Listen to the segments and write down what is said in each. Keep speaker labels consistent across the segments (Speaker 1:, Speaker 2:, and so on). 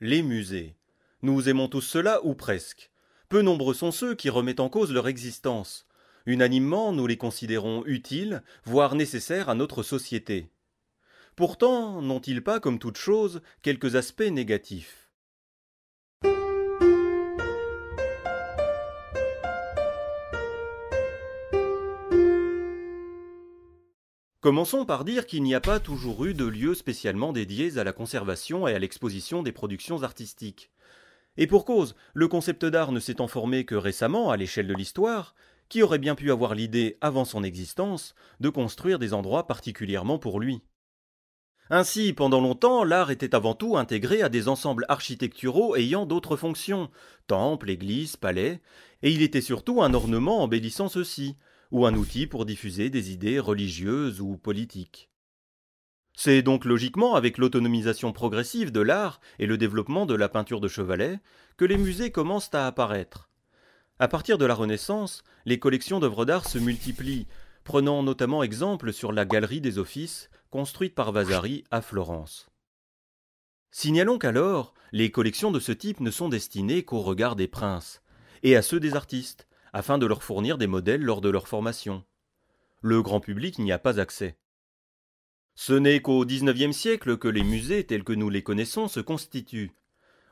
Speaker 1: Les musées. Nous aimons tous cela, ou presque. Peu nombreux sont ceux qui remettent en cause leur existence. Unanimement, nous les considérons utiles, voire nécessaires à notre société. Pourtant, n'ont-ils pas, comme toute chose, quelques aspects négatifs Commençons par dire qu'il n'y a pas toujours eu de lieux spécialement dédiés à la conservation et à l'exposition des productions artistiques. Et pour cause, le concept d'art ne s'étant formé que récemment à l'échelle de l'histoire, qui aurait bien pu avoir l'idée, avant son existence, de construire des endroits particulièrement pour lui Ainsi, pendant longtemps, l'art était avant tout intégré à des ensembles architecturaux ayant d'autres fonctions, temples, églises, palais, et il était surtout un ornement embellissant ceux-ci, ou un outil pour diffuser des idées religieuses ou politiques. C'est donc logiquement avec l'autonomisation progressive de l'art et le développement de la peinture de chevalet que les musées commencent à apparaître. À partir de la Renaissance, les collections d'œuvres d'art se multiplient, prenant notamment exemple sur la galerie des offices construite par Vasari à Florence. Signalons qu'alors, les collections de ce type ne sont destinées qu'au regard des princes, et à ceux des artistes, afin de leur fournir des modèles lors de leur formation. Le grand public n'y a pas accès. Ce n'est qu'au XIXe siècle que les musées tels que nous les connaissons se constituent.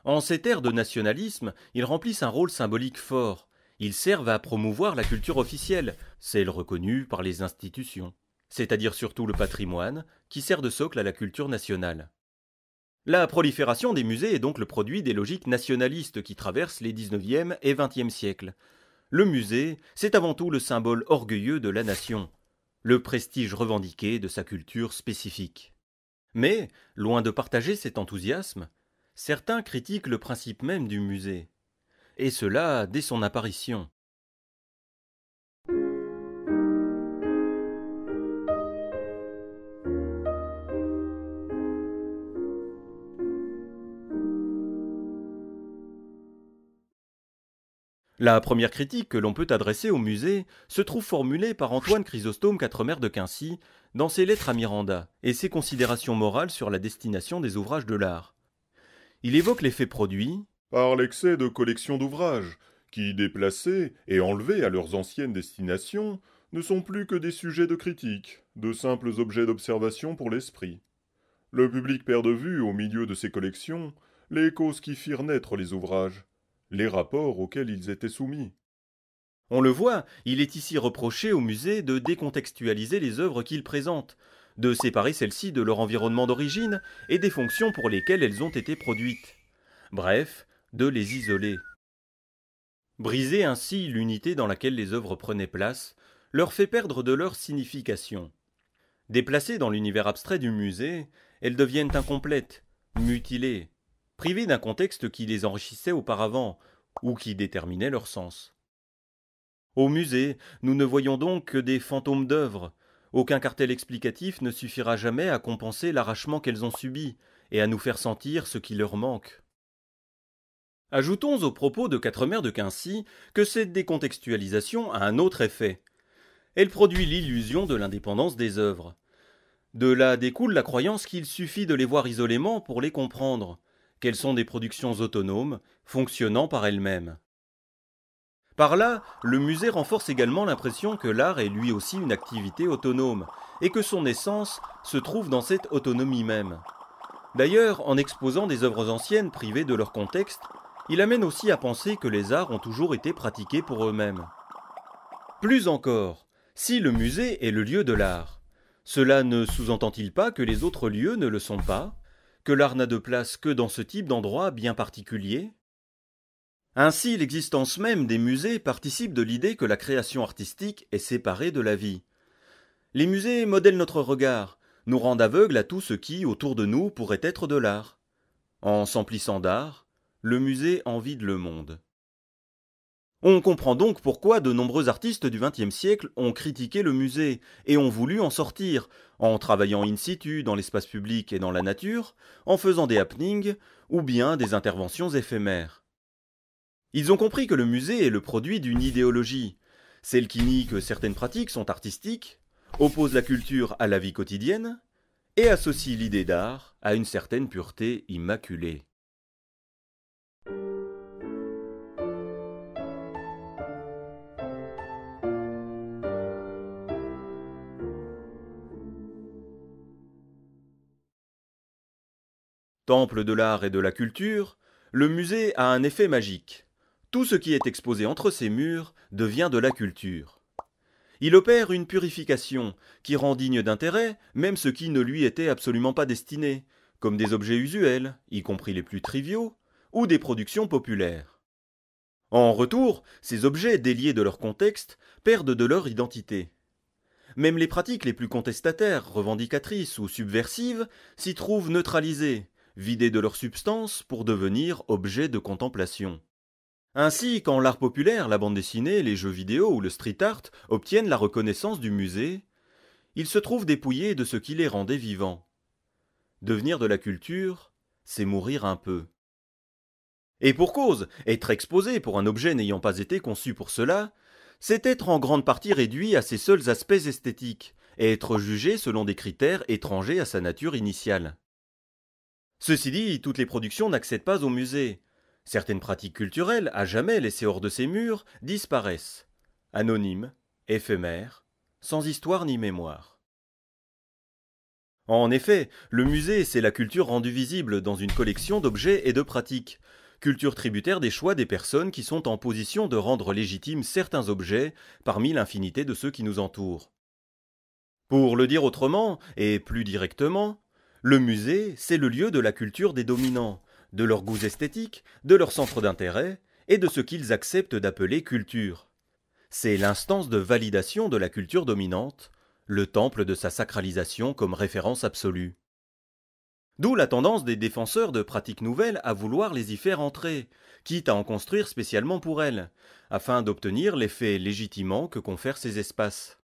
Speaker 1: En cette ère de nationalisme, ils remplissent un rôle symbolique fort. Ils servent à promouvoir la culture officielle, celle reconnue par les institutions, c'est-à-dire surtout le patrimoine, qui sert de socle à la culture nationale. La prolifération des musées est donc le produit des logiques nationalistes qui traversent les XIXe et XXe siècles. Le musée, c'est avant tout le symbole orgueilleux de la nation, le prestige revendiqué de sa culture spécifique. Mais, loin de partager cet enthousiasme, certains critiquent le principe même du musée, et cela dès son apparition, La première critique que l'on peut adresser au musée se trouve formulée par Antoine Chrysostome Quatremer de Quincy dans ses lettres à Miranda et ses considérations morales sur la destination des ouvrages de l'art. Il évoque l'effet produit par l'excès de collections d'ouvrages, qui, déplacés et enlevés à leurs anciennes destinations, ne sont plus que des sujets de critique, de simples objets d'observation pour l'esprit. Le public perd de vue, au milieu de ces collections, les causes qui firent naître les ouvrages, les rapports auxquels ils étaient soumis. On le voit, il est ici reproché au musée de décontextualiser les œuvres qu'il présente, de séparer celles-ci de leur environnement d'origine et des fonctions pour lesquelles elles ont été produites. Bref, de les isoler. Briser ainsi l'unité dans laquelle les œuvres prenaient place leur fait perdre de leur signification. Déplacées dans l'univers abstrait du musée, elles deviennent incomplètes, mutilées, privés d'un contexte qui les enrichissait auparavant, ou qui déterminait leur sens. Au musée, nous ne voyons donc que des fantômes d'œuvres. Aucun cartel explicatif ne suffira jamais à compenser l'arrachement qu'elles ont subi, et à nous faire sentir ce qui leur manque. Ajoutons aux propos de Quatre Mères de Quincy que cette décontextualisation a un autre effet. Elle produit l'illusion de l'indépendance des œuvres. De là découle la croyance qu'il suffit de les voir isolément pour les comprendre, qu'elles sont des productions autonomes, fonctionnant par elles-mêmes. Par là, le musée renforce également l'impression que l'art est lui aussi une activité autonome, et que son essence se trouve dans cette autonomie même. D'ailleurs, en exposant des œuvres anciennes privées de leur contexte, il amène aussi à penser que les arts ont toujours été pratiqués pour eux-mêmes. Plus encore, si le musée est le lieu de l'art, cela ne sous-entend-il pas que les autres lieux ne le sont pas que l'art n'a de place que dans ce type d'endroit bien particulier Ainsi, l'existence même des musées participe de l'idée que la création artistique est séparée de la vie. Les musées modèlent notre regard, nous rendent aveugles à tout ce qui, autour de nous, pourrait être de l'art. En s'emplissant d'art, le musée en vide le monde. On comprend donc pourquoi de nombreux artistes du XXe siècle ont critiqué le musée et ont voulu en sortir, en travaillant in situ dans l'espace public et dans la nature, en faisant des happenings ou bien des interventions éphémères. Ils ont compris que le musée est le produit d'une idéologie, celle qui nie que certaines pratiques sont artistiques, oppose la culture à la vie quotidienne et associe l'idée d'art à une certaine pureté immaculée. de l'art et de la culture, le musée a un effet magique. Tout ce qui est exposé entre ses murs devient de la culture. Il opère une purification qui rend digne d'intérêt même ce qui ne lui était absolument pas destiné, comme des objets usuels, y compris les plus triviaux, ou des productions populaires. En retour, ces objets déliés de leur contexte perdent de leur identité. Même les pratiques les plus contestataires, revendicatrices ou subversives s'y trouvent neutralisées, vidés de leur substance pour devenir objets de contemplation. Ainsi, quand l'art populaire, la bande dessinée, les jeux vidéo ou le street art obtiennent la reconnaissance du musée, ils se trouvent dépouillés de ce qui les rendait vivants. Devenir de la culture, c'est mourir un peu. Et pour cause, être exposé pour un objet n'ayant pas été conçu pour cela, c'est être en grande partie réduit à ses seuls aspects esthétiques, et être jugé selon des critères étrangers à sa nature initiale. Ceci dit, toutes les productions n'accèdent pas au musée. Certaines pratiques culturelles, à jamais laissées hors de ses murs, disparaissent. Anonymes, éphémères, sans histoire ni mémoire. En effet, le musée, c'est la culture rendue visible dans une collection d'objets et de pratiques, culture tributaire des choix des personnes qui sont en position de rendre légitimes certains objets parmi l'infinité de ceux qui nous entourent. Pour le dire autrement, et plus directement, le musée, c'est le lieu de la culture des dominants, de leurs goûts esthétiques, de leurs centres d'intérêt et de ce qu'ils acceptent d'appeler culture. C'est l'instance de validation de la culture dominante, le temple de sa sacralisation comme référence absolue. D'où la tendance des défenseurs de pratiques nouvelles à vouloir les y faire entrer, quitte à en construire spécialement pour elles, afin d'obtenir l'effet légitimant que confèrent ces espaces.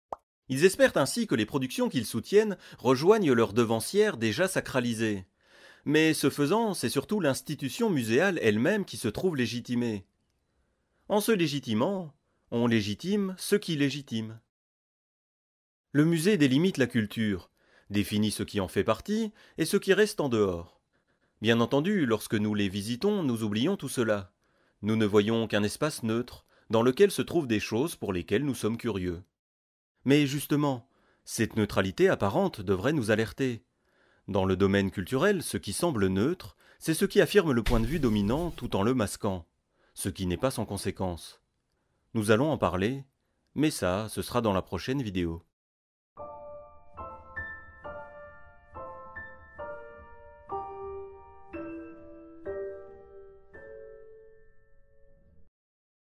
Speaker 1: Ils espèrent ainsi que les productions qu'ils soutiennent rejoignent leurs devancières déjà sacralisées. Mais ce faisant, c'est surtout l'institution muséale elle-même qui se trouve légitimée. En se légitimant, on légitime ce qui légitime. Le musée délimite la culture, définit ce qui en fait partie et ce qui reste en dehors. Bien entendu, lorsque nous les visitons, nous oublions tout cela. Nous ne voyons qu'un espace neutre, dans lequel se trouvent des choses pour lesquelles nous sommes curieux. Mais justement, cette neutralité apparente devrait nous alerter. Dans le domaine culturel, ce qui semble neutre, c'est ce qui affirme le point de vue dominant tout en le masquant, ce qui n'est pas sans conséquence. Nous allons en parler, mais ça, ce sera dans la prochaine vidéo.